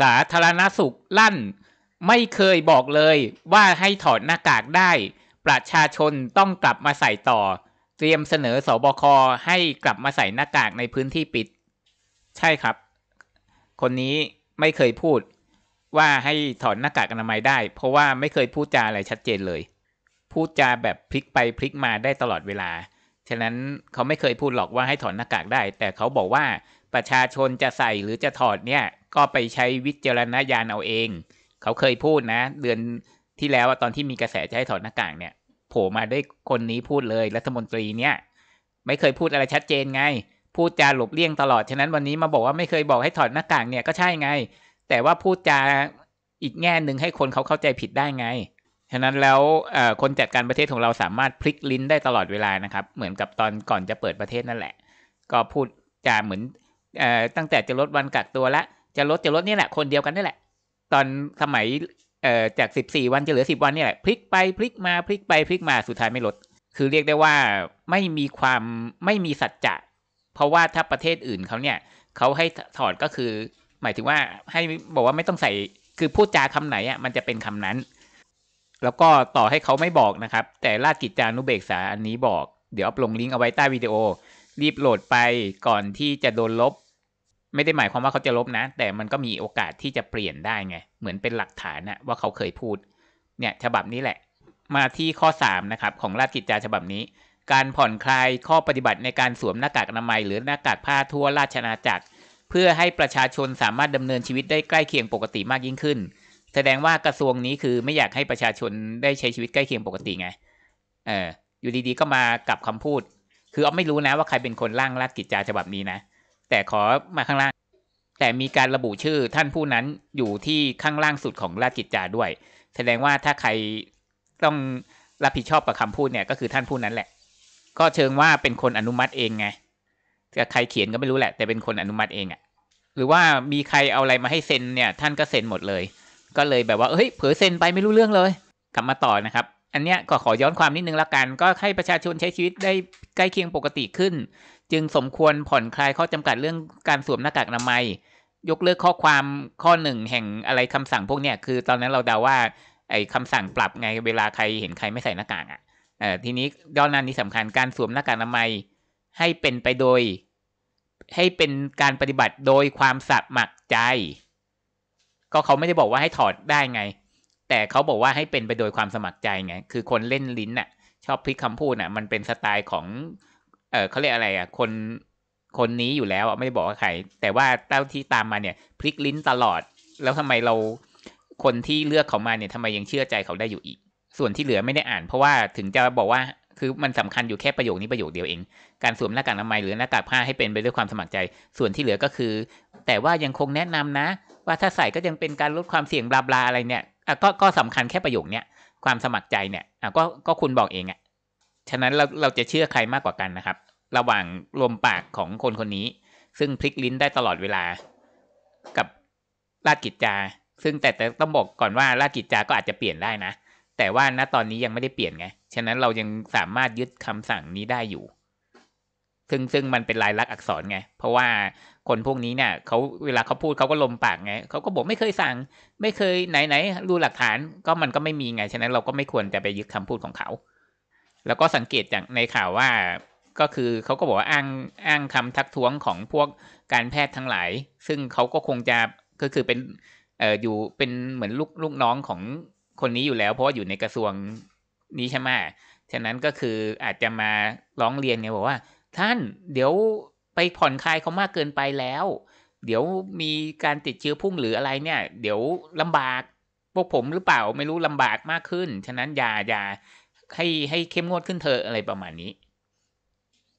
สาธารณสุขลั่น ไม่เคยบอกเลยว่าให้ถอดหน้ากากได้ ประชาชนต้องกลับมาใส่ต่อ เตรียมเสนอสอบคให้กลับมาใส่หน้ากากในพื้นที่ปิด ใช่ครับ คนนี้ไม่เคยพูดว่าให้ถอดหน้ากากอนามัยได้ เพราะว่าไม่เคยพูดจาอะไรชัดเจนเลย พูดจาแบบพลิกไปพลิกมาได้ตลอดเวลาฉะนั้นเขาไม่เคยพูดหรอกว่าให้ถอดหน้ากากได้ แต่เขาบอกว่าประชาชนจะใส่หรือจะถอดเนี่ยก็ไปใช้วิจารณญาณเอาเอง เขาเคยพูดนะ เดือนที่แล้วตอนที่มีกระแสจะให้ถอดหน้ากากเนี่ยโผล่มาได้คนนี้พูดเลยรัฐมนตรีเนี่ยไม่เคยพูดอะไรชัดเจนไง พูดจาหลบเลี่ยงตลอด ฉะนั้นวันนี้มาบอกว่าไม่เคยบอกให้ถอดหน้ากากเนี่ยก็ใช่ไง แต่ว่าพูดจาอีกแง่หนึ่งให้คนเขาเข้าใจผิดได้ไง ฉะนั้นแล้วคนจัดการประเทศของเราสามารถพลิกลิ้นได้ตลอดเวลานะครับ เหมือนกับตอนก่อนจะเปิดประเทศนั่นแหละ ก็พูดจาเหมือนตั้งแต่จะลดวันกักตัวละจะลดจะลดนี่แหละคนเดียวกันนี่แหละ ตอนสมัยเอ่อจากสิบสี่วัน จะเหลือสิบวันนี่แหละพลิกไป พลิกมา พลิกไป พลิกมาสุดท้ายไม่ลด คือเรียกได้ว่าไม่มีความไม่มีสัจจะเพราะว่าถ้าประเทศอื่นเขาเนี่ย เขาให้ถอดก็คือ หมายถึงว่าให้บอกว่าไม่ต้องใส่คือพูดจาคำไหนอ่ะ มันจะเป็นคำนั้น แล้วก็ต่อให้เขาไม่บอกนะครับ แต่ราชกิจจานุเบกษาอันนี้บอก เดี๋ยวอัปลงลิงก์เอาไว้ใต้วิดีโอ รีบโหลดไปก่อนที่จะโดนลบไม่ได้หมายความว่าเขาจะลบนะ แต่มันก็มีโอกาสที่จะเปลี่ยนได้ไง เหมือนเป็นหลักฐานนะว่าเขาเคยพูด เนี่ย ฉบับนี้แหละมาที่ข้อ 3 นะครับ ของราชกิจจาฉบับนี้ การผ่อนคลายข้อปฏิบัติในการสวมหน้ากากอนามัยหรือหน้ากากผ้าทั่วราชนาจักร เพื่อให้ประชาชนสามารถดำเนินชีวิตได้ใกล้เคียงปกติมากยิ่งขึ้น แสดงว่ากระทรวงนี้คือไม่อยากให้ประชาชนได้ใช้ชีวิตใกล้เคียงปกติไง เอออยู่ดีๆก็มากลับคำพูดคือเอาไม่รู้นะว่าใครเป็นคนร่างราชกิจจาฉบับนี้นะแต่ขอมาข้างล่าง แต่มีการระบุชื่อท่านผู้นั้นอยู่ที่ข้างล่างสุดของราชกิจจาด้วย แสดงว่าถ้าใครต้องรับผิดชอบกับคำพูดเนี่ยก็คือท่านผู้นั้นแหละ ก็เชิงว่าเป็นคนอนุมัติเองไงแต่ใครเขียนก็ไม่รู้แหละ แต่เป็นคนอนุมัติเองอะ่ะหรือว่ามีใครเอาอะไรมาให้เซ็นเนี่ย ท่านก็เซ็นหมดเลย ก็เลยแบบว่าเฮ้ยเผลอเซ็นไปไม่รู้เรื่องเลย กลับมาต่อนะครับอันเนี้ยก็ขอย้อนความนิดนึงละกัน ก็ให้ประชาชนใช้ชีวิตได้ใกล้เคียงปกติขึ้น จึงสมควรผ่อนคลายข้อจำกัดเรื่องการสวมหน้ากากอนามัยยกเลิกข้อความข้อหนึ่งแห่งอะไรคำสั่งพวกเนี้ยคือตอนนั้นเราเดาว่าไอ้คำสั่งปรับไงเวลาใครเห็นใครไม่ใส่หน้ากากอ่ะเออทีนี้ย้อนนั้นนี้สำคัญการสวมหน้ากากอนามัยให้เป็นไปโดย ให้เป็นการปฏิบัติโดยความสมัครใจ ก็เขาไม่ได้บอกว่าให้ถอดได้ไงแต่เขาบอกว่าให้เป็นไปโดยความสมัครใจไง คือคนเล่น ลิ้นน่ะชอบพลิกคำพูดน่ะมันเป็นสไตล์ของ เออเขาเรียกอะไรอ่ะคน คนนี้อยู่แล้วไม่ได้บอกว่าใครแต่ว่าเต้าที่ตามมาเนี่ยพลิกลิ้นตลอดแล้วทำไมเรา คนที่เลือกเขามาเนี่ยทำไมยังเชื่อใจเขาได้อยู่อีก ส่วนที่เหลือไม่ได้อ่าน เพราะว่าถึงจะบอกว่าคือมันสำคัญอยู่แค่ประโยคนี้ประโยคเดียวเอง การสวมหน้ากากอนามัยหรือหน้ากากผ้าให้เป็นไปด้วยความสมัครใจส่วนที่เหลือก็คือ แต่ว่ายังคงแนะนำนะ ว่าถ้าใส่ก็ยังเป็นการลดความเสี่ยงบลาบลาอะไรเนี่ยอะก็ก็สำคัญแค่ประโยคเนี้ย ความสมัครใจเนี่ยอะก็ก็คุณบอกเองอะ่ฉะนั้นเราเราจะเชื่อใครมากกว่ากันนะครับ ระหว่างลมปากของคนคนนี้ ซึ่งพลิกลิ้นได้ตลอดเวลากับราชกิจจาซึ่งแต่แต่ต้องบอกก่อนว่าราชกิจจาก็อาจจะเปลี่ยนได้นะ แต่ว่าณตอนนี้ยังไม่ได้เปลี่ยนไงฉะนั้นเรายังสามารถยึดคำสั่งนี้ได้อยู่ซึ่งซึ่งมันเป็นลายลักษณ์อักษรไงเพราะว่าคนพวกนี้เนี่ยเขาเวลาเขาพูดเขาก็ลมปากไงเขาก็บอกไม่เคยสั่งไม่เคยไหนไหนดูหลักฐาน ก็มันก็ไม่มีไงฉะนั้นเราก็ไม่ควรจะไปยึดคำพูดของเขาแล้วก็สังเกตจากในข่าวว่าก็คือเขาก็บอกว่าอ้างอ้างคำทักท้วงของพวกการแพทย์ทั้งหลาย ซึ่งเขาก็คงจะก็คือเป็นเอ่ออยู่เป็นเหมือนลูกลูกน้องของคนนี้อยู่แล้ว เพราะว่าอยู่ในกระทรวงนี้ใช่ไหมฉะนั้นก็คืออาจจะมาร้องเรียนไงบอกว่า ท่านเดี๋ยวไปผ่อนคลายเขามากเกินไปแล้ว เดี๋ยวมีการติดเชื้อพุ่งหรืออะไรเนี่ย เดี๋ยวลำบากพวกผมหรือเปล่าไม่รู้ลำบากมากขึ้น ฉะนั้นอย่าอย่าให้ให้เข้มงวดขึ้นเธออะไรประมาณนี้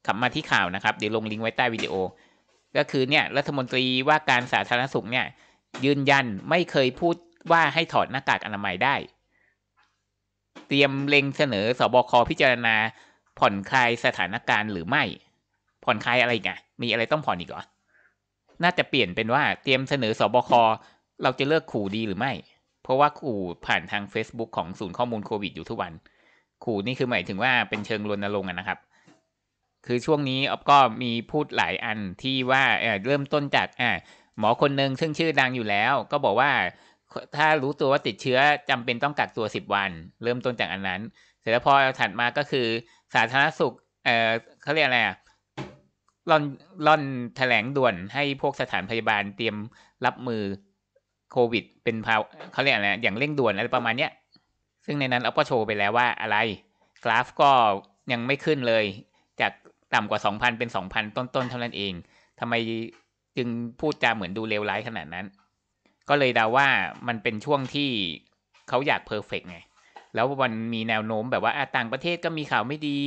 กลับมาที่ข่าวนะครับ เดี๋ยวลงลิงก์ไว้ใต้วิดีโอ ก็คือเนี่ยรัฐมนตรีว่าการสาธารณสุขเนี่ย ยืนยันไม่เคยพูดว่าให้ถอดหน้ากากอนามัยได้ เตรียมเล็งเสนอสอบคพิจารณาผ่อนคลายสถานการณ์หรือไม่ผ่อนคลายอะไรไีมีอะไรต้องผ่อนอีกเหรอ น่าจะเปลี่ยนเป็นว่าเตรียมเสนอสอบค เราจะเลิกขู่ดีหรือไม่ เพราะว่าขู่ผ่านทาง Facebook ของศูนย์ข้อมูลโควิด อยู่ทุกวัน ขู่นี่คือหมายถึงว่าเป็นเชิงรณรงค์นะครับ คือช่วงนี้อ๊อฟก็มีพูดหลายอันที่ว่าเเริ่มต้นจากอ่าหมอคนหนึ่งซึ่งชื่อดังอยู่แล้ว ก็บอกว่า ถ้ารู้ตัวว่าติดเชื้อจำเป็นต้องกักตัว10วัน เริ่มต้นจากอันนั้น เสร็จแล้วพอถัดมาก็คือสาธารณสุขเออเขาเรียกอะไรอ่ะร่อนล่อนแถลงด่วนให้พวกสถานพยาบาลเตรียมรับมือโควิด เป็นภาวเขาเรียกอะไร อย่างเร่งด่วนอะไรประมาณเนี้ย ซึ่งในนั้นเราก็โชว์ไปแล้วว่าอะไร กราฟก็ยังไม่ขึ้นเลย จากต่ำกว่า 2,000 เป็น 2,000 ต้นๆเท่านั้นเอง ทำไมจึงพูดจาเหมือนดูเลวร้ายขนาดนั้น ก็เลยเดาว่ามันเป็นช่วงที่เขาอยากเพอร์เฟกไง แล้ววันมีแนวโน้มแบบว่าต่างประเทศก็มีข่าวไม่ดี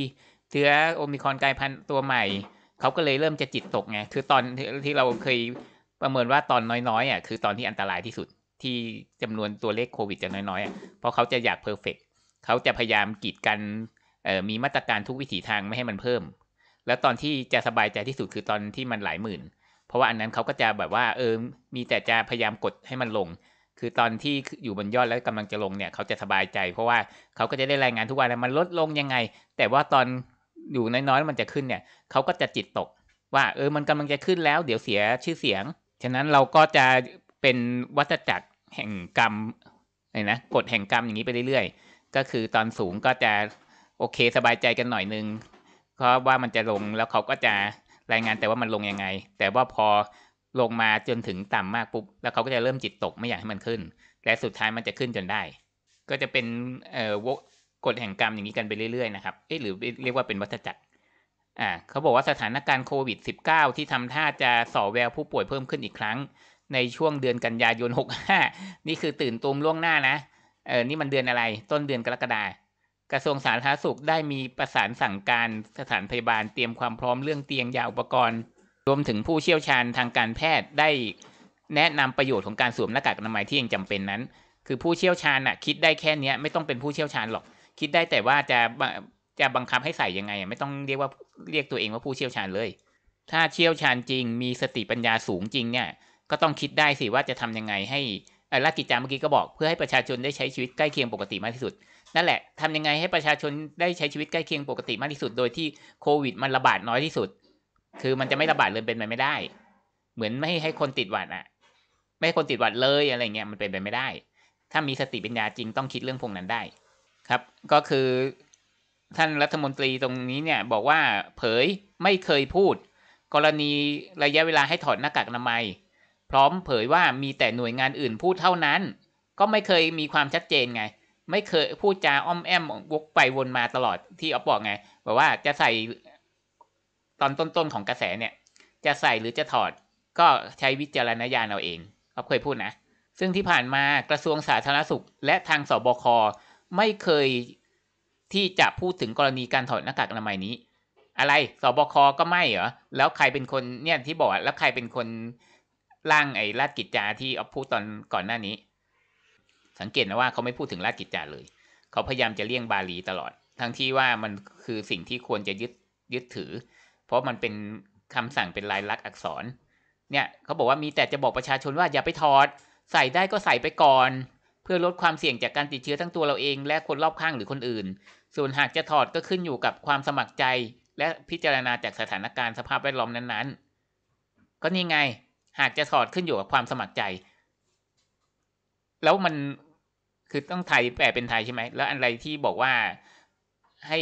เชื้อโอมิครอนกลายพันธุ์ตัวใหม่เขาก็เลยเริ่มจะจิตตกไง คือตอนที่เราเคยประเมินว่าตอนน้อยๆอ่ะ คือตอนที่อันตรายที่สุดที่จำนวนตัวเลขโควิดจะน้อยๆอ่ะ เพราะเขาจะอยากเพอร์เฟกเขาจะพยายามกีดกัน มีมาตรการทุกวิถีทางไม่ให้มันเพิ่ม แล้วตอนที่จะสบายใจที่สุดคือตอนที่มันหลายหมื่น เพราะว่าอันนั้นเขาก็จะแบบว่าเออ มีแต่จะพยายามกดให้มันลง คือตอนที่อยู่บนยอดแล้วกำลังจะลงเนี่ยเขาจะสบายใจ เพราะว่าเขาก็จะได้รายงานทุกวันแล้วมันลดลงยังไง แต่ว่าตอนอยู่น้อยๆมันจะขึ้นเนี่ยเขาก็จะจิตตก ว่าเออมันกำลังจะขึ้นแล้ว เดี๋ยวเสียชื่อเสียง ฉะนั้นเราก็จะเป็นวัฏจักรแห่งกรรมไอ้นะกฎแห่งกรรมอย่างนี้ไปเรื่อยๆ ก็คือตอนสูงก็จะโอเคสบายใจกันหน่อยนึงเพราะว่ามันจะลงแล้วเขาก็จะรายงานแต่ว่ามันลงยังไง แต่ว่าพอลงมาจนถึงต่ำมากปุ๊บ แล้วเขาก็จะเริ่มจิตตกไม่อยากให้มันขึ้น และสุดท้ายมันจะขึ้นจนได้ ก็จะเป็นเอ่อกฎแห่งกรรมอย่างนี้กันไปเรื่อยๆนะครับ เอ๊ะหรือเรียกว่าเป็นวัฏจักร อ่าเขาบอกว่าสถานการณ์โควิด -19 ที่ทำท่าจะส่อแววผู้ป่วยเพิ่มขึ้นอีกครั้ง ในช่วงเดือนกันยายน 65 นี่คือตื่นตูมล่วงหน้านะ เออนี่มันเดือนอะไร ต้นเดือนกรกฎาคมกระทรวงสาธารณสุขได้มีประสานสั่งการสถานพยาบาลเตรียมความพร้อมเรื่องเตียงยาอุปกรณ์ รวมถึงผู้เชี่ยวชาญทางการแพทย์ได้ แนะนำประโยชน์ของการสวมหน้ากากอนามัยที่ยังจำเป็นนั้น คือผู้เชี่ยวชาญอะคิดได้แค่นี้ไม่ต้องเป็นผู้เชี่ยวชาญหรอกคิดได้แต่ว่าจะจะบังคับให้ใส่ยังไงไม่ต้องเรียกว่าเรียกตัวเองว่าผู้เชี่ยวชาญเลย ถ้าเชี่ยวชาญจริง มีสติปัญญาสูงจริงเนี่ย ก็ต้องคิดได้สิว่าจะทำยังไง ให้รัฐกิจจาเมื่อกี้ก็บอกเพื่อให้ประชาชนได้ใช้ชีวิตใกล้เคียงปกติมากที่สุด นั่นแหละ ทำยังไงให้ประชาชนได้ใช้ชีวิตใกล้เคียงปกติมากที่สุด โดยที่โควิด มันระบาดน้อยที่สุด คือมันจะไม่ระบาดเลยเป็นไปไม่ได้ เหมือนไม่ให้คนติดหวัดอะไม่ให้คนติดหวัดเลยอะไรเงี้ยมันเป็นไปไม่ได้ ถ้ามีสติปัญญาจริงต้องคิดเรื่องพวกนั้นได้ครับ ก็คือท่านรัฐมนตรีตรงนี้เนี่ยบอกว่าเผยไม่เคยพูด กรณีระยะเวลาให้ถอดหน้ากากอนามัยพร้อมเผยว่ามีแต่หน่วยงานอื่นพูดเท่านั้น ก็ไม่เคยมีความชัดเจนไง ไม่เคยพูดจาอ้อมแอมวกไปวนมาตลอดที่อ๊อบอกไงบอกว่าจะใส่ตอนต้นๆของกระแสเนี่ยจะใส่หรือจะถอดก็ใช้วิจารณญาณเอาเองอ๊อเคยพูดนะซึ่งที่ผ่านมากระทรวงสาธารณสุขและทางสบคไม่เคยที่จะพูดถึงกรณีการถอดหน้ากากอนามัยนี้ อะไร สบค ก็ไม่เหรอ แล้วใครเป็นคนเนี่ยที่บอก แล้วใครเป็นคนร่างไอ้ราชกิจจาที่เอาพูดตอนก่อนหน้านี้ สังเกตนะว่าเขาไม่พูดถึงราชกิจจาเลย เขาพยายามจะเลี่ยงบาลีตลอด ทั้งที่ว่ามันคือสิ่งที่ควรจะยึดยึดถือ เพราะมันเป็นคำสั่งเป็นลายลักษณ์อักษร เนี่ยเขาบอกว่ามีแต่จะบอกประชาชนว่าอย่าไปถอด ใส่ได้ก็ใส่ไปก่อนเพื่อลดความเสี่ยงจากการติดเชื้อทั้งตัวเราเอง และคนรอบข้างหรือคนอื่น ส่วนหากจะถอดก็ขึ้นอยู่กับความสมัครใจ และพิจารณาจากสถานการณ์สภาพแวดล้อมนั้นๆ ก็นี่ไง หากจะถอดขึ้นอยู่กับความสมัครใจ แล้วมันคือต้องไทยแปลเป็นไทยใช่ไหมแล้วอะไรที่บอกว่าให้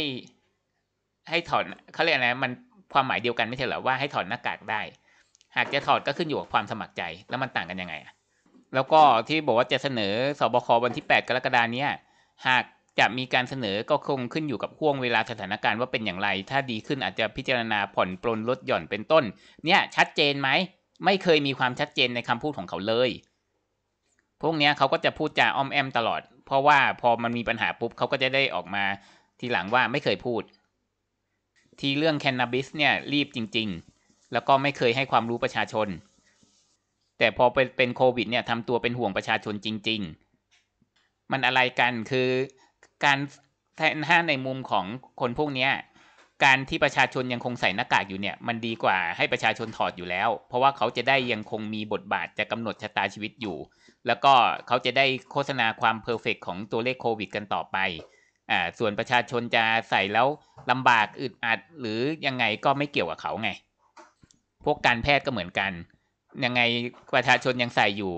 ให้ถอดเขาเรียกอะไร มันความหมายเดียวกันไม่ใช่เหรอว่า ให้ถอดหน้ากากได้ หากจะถอดก็ขึ้นอยู่กับความสมัครใจ แล้วมันต่างกันยังไงอะแล้วก็ที่บอกว่าจะเสนอสบควันที่ 8 กรกฎาคมนี้ หากจะมีการเสนอก็คงขึ้นอยู่กับห่วงเวลาสถานการณ์ว่าเป็นอย่างไร ถ้าดีขึ้นอาจจะพิจารณาผ่อนปลนลดหย่อนเป็นต้น เนี่ยชัดเจนไหม ไม่เคยมีความชัดเจนในคำพูดของเขาเลย พวกเนี้ยเขาก็จะพูดจาอ้อมแอมตลอด เพราะว่าพอมันมีปัญหาปุ๊บเขาก็จะได้ออกมาทีหลังว่าไม่เคยพูด ทีเรื่องแคนนาบิสเนี่ยรีบจริง ๆ แล้วก็ไม่เคยให้ความรู้ประชาชนแต่พอเป็นโควิดเนี่ยทำตัวเป็นห่วงประชาชนจริงๆ มันอะไรกันคือการแทนห้าในมุมของคนพวกเนี้ยการที่ประชาชนยังคงใส่หน้ากากอยู่เนี่ยมันดีกว่าให้ประชาชนถอดอยู่แล้ว เพราะว่าเขาจะได้ยังคงมีบทบาทจะกำหนดชะตาชีวิตอยู่ แล้วก็เขาจะได้โฆษณาความเพอร์เฟกของตัวเลขโควิดกันต่อไปอ่าส่วนประชาชนจะใส่แล้วลำบากอึดอัดหรือยังไงก็ไม่เกี่ยวกับเขาไง พวกการแพทย์ก็เหมือนกันยังไงประชาชนยังใส่อยู่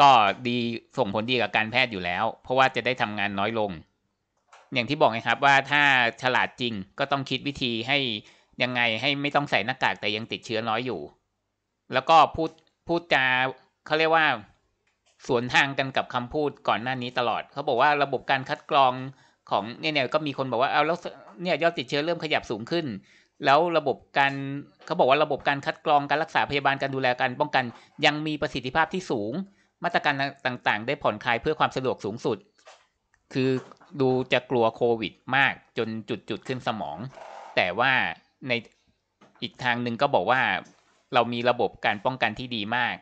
ก็ดีส่งผลดีกับการแพทย์อยู่แล้ว เพราะว่าจะได้ทำงานน้อยลง อย่างที่บอกนะครับว่าถ้าฉลาดจริงก็ต้องคิดวิธีให้ยังไงให้ไม่ต้องใส่หน้ากากแต่ยังติดเชื้อน้อยอยู่ แล้วก็พูดพูดจาเขาเรียกว่าสวนทางกันกับคำพูดก่อนหน้านี้ตลอดเขาบอกว่าระบบการคัดกรองของเนี่ยเนี่ยก็มีคนบอกว่าเอาแล้วเนี่ยยอดติดเชื้อเริ่มขยับสูงขึ้นแล้วระบบการเขาบอกว่าระบบการคัดกรองการรักษาพยาบาลการดูแลการป้องกัน ยังมีประสิทธิภาพที่สูง มาตรการต่างๆ ได้ผ่อนคลายเพื่อความสะดวกสูงสุด คือดูจะกลัวโควิด มากจนจุดจุดขึ้นสมอง แต่ว่าในอีกทางหนึ่งก็บอกว่าเรามีระบบการป้องกันที่ดีมาก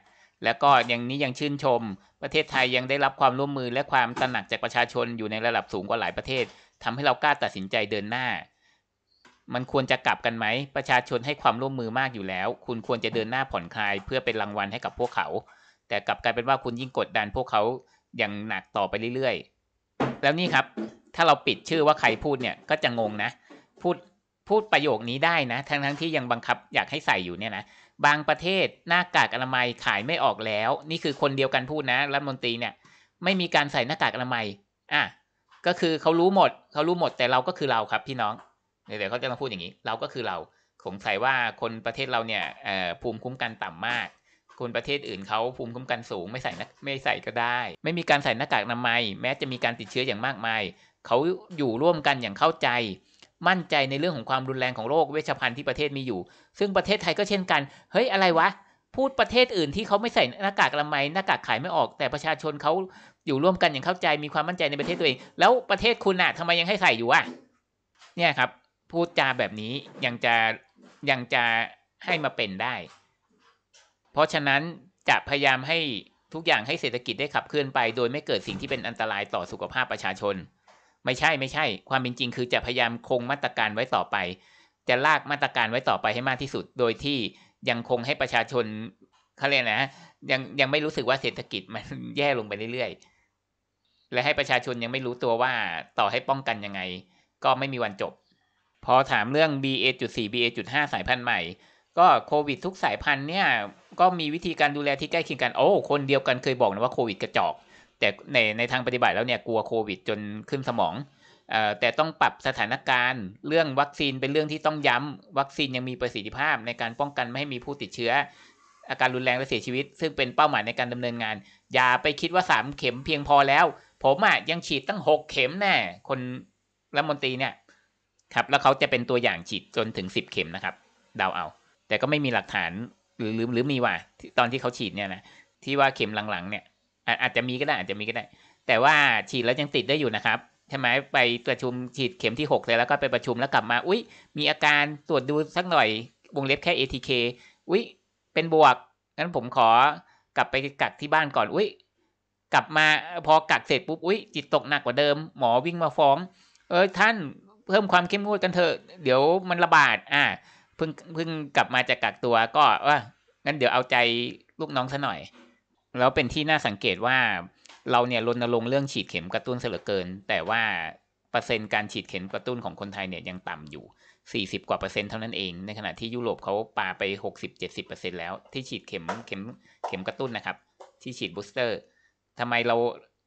แล้วก็ยังนี้ยังชื่นชม ประเทศไทยยังได้รับความร่วมมือและความตระหนักจากประชาชนอยู่ในระดับสูงกว่าหลายประเทศ ทำให้เรากล้าตัดสินใจเดินหน้ามันควรจะกลับกันไหม ประชาชนให้ความร่วมมือมากอยู่แล้ว คุณควรจะเดินหน้าผ่อนคลายเพื่อเป็นรางวัลให้กับพวกเขา แต่กลับกลายเป็นว่าคุณยิ่งกดดันพวกเขาอย่างหนักต่อไปเรื่อยๆ แล้วนี่ครับ ถ้าเราปิดชื่อว่าใครพูดเนี่ย ก็จะงงนะ พูดพูดประโยคนี้ได้นะ ทั้งทั้งที่ยังบังคับอยากให้ใส่อยู่เนี่ยนะ บางประเทศหน้ากากอนามัยขายไม่ออกแล้ว นี่คือคนเดียวกันพูดนะ รัฐมนตรีเนี่ยไม่มีการใส่หน้ากากอนามัย อ่ะ ก็คือเขารู้หมด เขารู้หมด แต่เราก็คือเราครับพี่น้องเดี๋ยวเขาจะมาพูดอย่างนี้ เราก็คือเราสงสัยว่าคนประเทศเราเนี่ยภูมิคุ้มกันต่ำมากคนประเทศอื่นเขาภูมิคุ้มกันสูงไม่ใส่นักไม่ใส่ก็ได้ ไม่มีการใส่หน้ากากอนามัยแม้จะมีการติดเชื้ออย่างมากมายเขาอยู่ร่วมกันอย่างเข้าใจมั่นใจในเรื่องของความรุนแรงของโรคเวชภัณฑ์ที่ประเทศมีอยู่ ซึ่งประเทศไทยก็เช่นกัน เฮ้ยอะไรวะพูดประเทศอื่นที่เขาไม่ใส่หน้ากากอนามัยหน้ากากขายไม่ออกแต่ประชาชนเขาอยู่ร่วมกันอย่างเข้าใจมีความมั่นใจในประเทศตัวเองแล้วประเทศคุณน่ะทำไมยังให้ใส่อยู่อ่ะเนี่ยครับพูดจาแบบนี้ยังจะยังจะให้มาเป็นได้ เพราะฉะนั้นจะพยายามให้ทุกอย่างให้เศรษฐกิจได้ขับเคลื่อนไปโดย ไม่เกิดสิ่งที่เป็นอันตรายต่อสุขภาพประชาชน ไม่ใช่ไม่ใช่ ความเป็นจริง คือจะพยายามคงมาตรการไว้ต่อไป จะลากมาตรการไว้ต่อไปให้มากที่สุด โดยที่ยังคงให้ประชาชนเขาเรียกนะยังยังไม่รู้สึกว่าเศรษฐกิจมันแย่ลงไปเรื่อยๆและให้ประชาชนยังไม่รู้ตัวว่าต่อให้ป้องกันยังไง ก็ไม่มีวันจบพอถามเรื่อง BA.4 BA.5 สายพันธุ์ใหม่ก็โควิดทุกสายพันธุ์เนี่ย ก็มีวิธีการดูแลที่ใกล้เคียงกัน โอ้ คนเดียวกันเคยบอกนะว่าโควิดกระจอก แต่ในในทางปฏิบัติแล้วเนี่ยกลัวโควิดจนขึ้นสมอง แต่ต้องปรับสถานการณ์ เรื่องวัคซีนเป็นเรื่องที่ต้องย้ำวัคซีนยังมีประสิทธิภาพในการป้องกัน ไม่ให้มีผู้ติดเชื้ออาการรุนแรงและเสียชีวิตซึ่งเป็นเป้าหมายในการดำเนินงาน อย่าไปคิดว่า3เข็มเพียงพอแล้วผมอ่ะยังฉีดตั้ง 6 เข็มแน่คนรัฐมนตรีเนี่ยครับแล้วเขาจะเป็นตัวอย่างฉีดจนถึงสิบเข็มนะครับเดาเอา แต่ก็ไม่มีหลักฐานหรือหรือหรือมีว่าตอนที่เขาฉีดเนี่ยนะที่ว่าเข็มหลังๆเนี่ย อาจจะมีก็ได้อาจจะมีก็ได้ แต่ว่าฉีดแล้วยังติดได้อยู่นะครับใช่ไหมไปประชุมฉีดเข็มที่6เลยแล้วก็ไปประชุมแล้วกลับมา อุ้ยมีอาการตรวจดูสักหน่อยวงเล็บแค่ ATK อุ้ยเป็นบวกงั้นผมขอกลับไปกักที่บ้านก่อนอุ้ยกลับมาพอกักเสร็จปุ๊บอุ้ยจิตตกหนักกว่าเดิม หมอวิ่งมาฟ้องเออท่านเพิ่มความเข้มงวดกันเถอะเดี๋ยวมันระบาดอ่าเพิ่งเพิ่งกลับมาจากกักตัวก็ว่างั้นเดี๋ยวเอาใจลูกน้องซะหน่อย แล้วเป็นที่น่าสังเกตว่า เราเนี่ยรณรงค์เรื่องฉีดเข็มกระตุ้นเสือเกิน แต่ว่าเปอร์เซ็นต์การฉีดเข็มกระตุ้นของคนไทยเนี่ยยังต่ำอยู่สสี่ิบกว่าเปอร์เซ็นต์เท่านั้นเองในขณะที่ยุโรปเขาปาไปหกสิบเจ็ดสิบเปอร์เซ็นต์แล้วที่ฉีดเข็มเข็มเข็มกระตุ้นนะครับ ที่ฉีดบูสเตอร์ทำไมเรา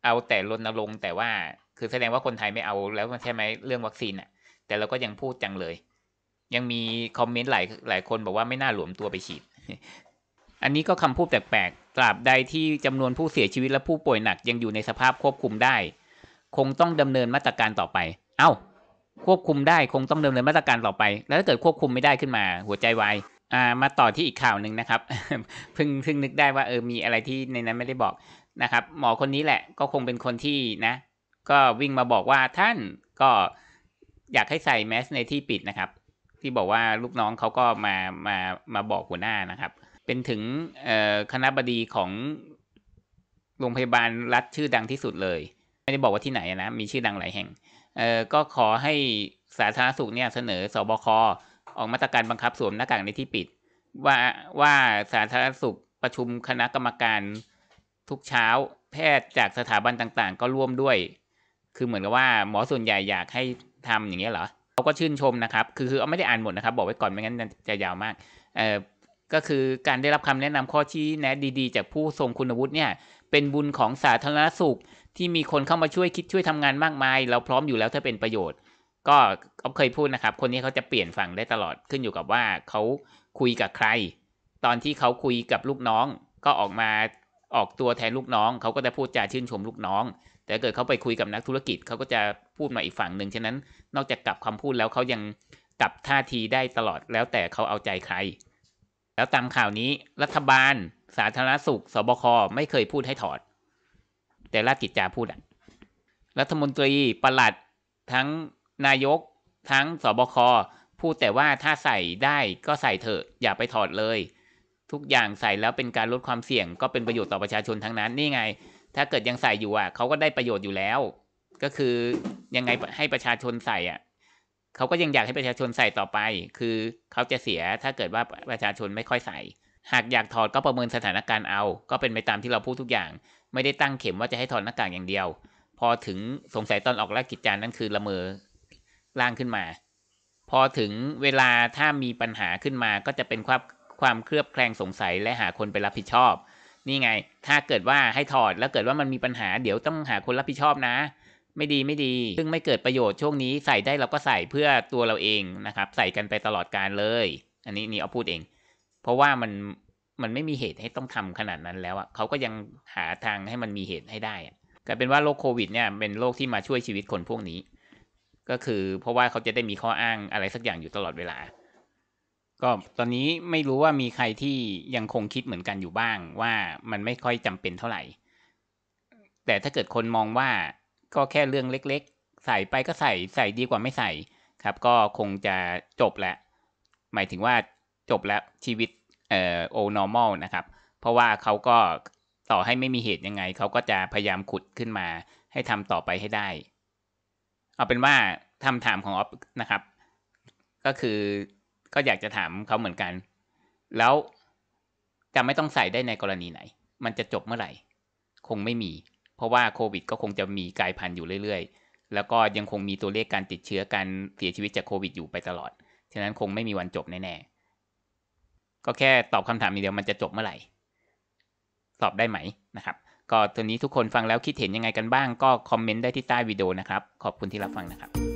เอาแต่รณรงค์แต่ว่าคือแสดงว่าคนไทยไม่เอาแล้วใช่ไหมเรื่องวัคซีนอะแต่เราก็ยังพูดจังเลย ยังมีคอมเมนต์หลายหลายคนบอกว่าไม่น่าหลวมตัวไปฉีด อันนี้ก็คำพูดแปลกๆตราบใดที่จำนวนผู้เสียชีวิตและผู้ป่วยหนักยังอยู่ในสภาพควบคุมได้ คงต้องดำเนินมาตรการต่อไป เอา้า ควบคุมได้คงต้องดำเนินมาตรการต่อไป แล้วถ้าเกิดควบคุมไม่ได้ขึ้นมา หัวใจวายอ่ามาต่อที่อีกข่าวหนึ่งนะครับเพิ่งเพิ่งนึกได้ว่าเออมีอะไรที่ในนั้นไม่ได้บอกนะครับ หมอคนนี้แหละก็คงเป็นคนที่นะก็วิ่งมาบอกว่าท่านก็อยากให้ใส่แมสในที่ปิดนะครับ ที่บอกว่าลูกน้องเขาก็มามามาบอกหัวหน้านะครับ เป็นถึงคณะบดีของโรงพยาบาลรัฐชื่อดังที่สุดเลย ไม่ได้บอกว่าที่ไหนนะมีชื่อดังหลายแห่งก็ขอให้สาธารณสุขเนี่ยเสนอ สบคออกมาตรการบังคับสวมหน้ากากในที่ปิด ว่าว่าสาธารณสุขประชุมคณะกรรมการทุกเช้าแพทย์จากสถาบันต่างๆ ก็ร่วมด้วยคือเหมือนกับว่าหมอส่วนใหญ่อยากให้ทำอย่างเงี้ยเหรอเขาก็ชื่นชมนะครับ คือคือเอาไม่ได้อ่านหมดนะครับ บอกไว้ก่อนไม่งั้นจะยาวมาก เอ่อ ก็คือการได้รับคำแนะนำข้อชี้แนะดีๆ จากผู้ทรงคุณวุฒิเนี่ย เป็นบุญของสาธารณสุขที่มีคนเข้ามาช่วยคิดช่วยทำงานมากมาย เราพร้อมอยู่แล้วถ้าเป็นประโยชน์ ก็เขาเคยพูดนะครับ คนนี้เขาจะเปลี่ยนฝั่งได้ตลอดขึ้นอยู่กับว่าเขาคุยกับใคร ตอนที่เขาคุยกับลูกน้องก็ออกมาออกตัวแทนลูกน้อง เขาก็จะพูดจาชื่นชมลูกน้องแต่เกิดเขาไปคุยกับนักธุรกิจเขาก็จะพูดมาอีกฝั่งหนึ่งฉะนั้น นอกจากกลับคำพูดแล้วเขายังกลับท่าทีได้ตลอดแล้วแต่เขาเอาใจใคร แล้วตามข่าวนี้รัฐบาล สาธารณสุขสบคไม่เคยพูดให้ถอด แต่ราชกิจจาพูดอ่ะรัฐมนตรีประหลัดทั้งนายก ทั้งสบคพูดแต่ว่าถ้าใส่ได้ก็ใส่เถอะอย่าไปถอดเลย ทุกอย่างใส่แล้วเป็นการลดความเสี่ยงก็เป็นประโยชน์ต่อประชาชนทั้งนั้นนี่ไงถ้าเกิดยังใส่อยู่อ่ะเขาก็ได้ประโยชน์อยู่แล้ว ก็คือยังไงให้ประชาชนใส่อ่ะเขาก็ยังอยากให้ประชาชนใส่ต่อไป คือเขาจะเสียถ้าเกิดว่าประชาชนไม่ค่อยใส่หากอยากถอดก็ประเมินสถานการณ์เอา ก็เป็นไปตามที่เราพูดทุกอย่าง ไม่ได้ตั้งเข็มว่าจะให้ถอดหน้ากากอย่างเดียว พอถึงสงสัยตอนออกรากิจการนั่นคือละเมอร่างขึ้นมา พอถึงเวลาถ้ามีปัญหาขึ้นมาก็จะเป็นความความเครือบแคลงสงสัยและหาคนไปรับผิดชอบนี่ไง ถ้าเกิดว่าให้ถอดแล้วเกิดว่ามันมีปัญหา เดี๋ยวต้องหาคนรับผิดชอบนะ ไม่ดีไม่ดี ซึ่งไม่เกิดประโยชน์ช่วงนี้ใส่ได้เราก็ใส่เพื่อตัวเราเองนะครับ ใส่กันไปตลอดการเลย อันนี้นี่เอาพูดเอง เพราะว่ามันมันไม่มีเหตุให้ต้องทำขนาดนั้นแล้วอะเขาก็ยังหาทางให้มันมีเหตุให้ได้กลายเป็นว่าโรคโควิดเนี่ยเป็นโรคที่มาช่วยชีวิตคนพวกนี้ ก็คือเพราะว่าเขาจะได้มีข้ออ้างอะไรสักอย่างอยู่ตลอดเวลาก็ตอนนี้ไม่รู้ว่ามีใครที่ยังคงคิดเหมือนกันอยู่บ้างว่ามันไม่ค่อยจำเป็นเท่าไหร่ แต่ถ้าเกิดคนมองว่าก็แค่เรื่องเล็กๆ ใส่ไปก็ใส่ใส่ดีกว่าไม่ใส่ครับก็คงจะจบแล้วหมายถึงว่าจบแล้วชีวิตเอ่อโอนอร์มอลนะครับเพราะว่าเขาก็ต่อให้ไม่มีเหตุ ยังไงเขาก็จะพยายามขุดขึ้นมาให้ทำต่อไปให้ได้ เอาเป็นว่าคำถามของออฟนะครับก็คือก็อยากจะถามเขาเหมือนกัน แล้วจะไม่ต้องใส่ได้ในกรณีไหน มันจะจบเมื่อไหร่ คงไม่มี เพราะว่าโควิดก็คงจะมีกลายพันธุ์อยู่เรื่อย ๆ แล้วก็ยังคงมีตัวเลขการติดเชื้อการเสียชีวิตจากโควิด อยู่ไปตลอด ฉะนั้นคงไม่มีวันจบแน่ๆ ก็แค่ตอบคำถามนี้เดียว มันจะจบเมื่อไหร่ ตอบได้ไหมนะครับ ก็ตอนนี้ทุกคนฟังแล้วคิดเห็นยังไงกันบ้าง ก็คอมเมนต์ได้ที่ใต้วิดีโอนะครับ ขอบคุณที่รับฟังนะครับ